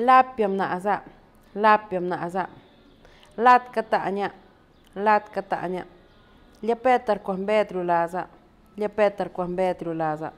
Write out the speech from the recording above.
Lapiam na aza, lapiam na aza, Lat anya, lat anya, Lepetar kuan betru laza, lepetar kuan betru laza.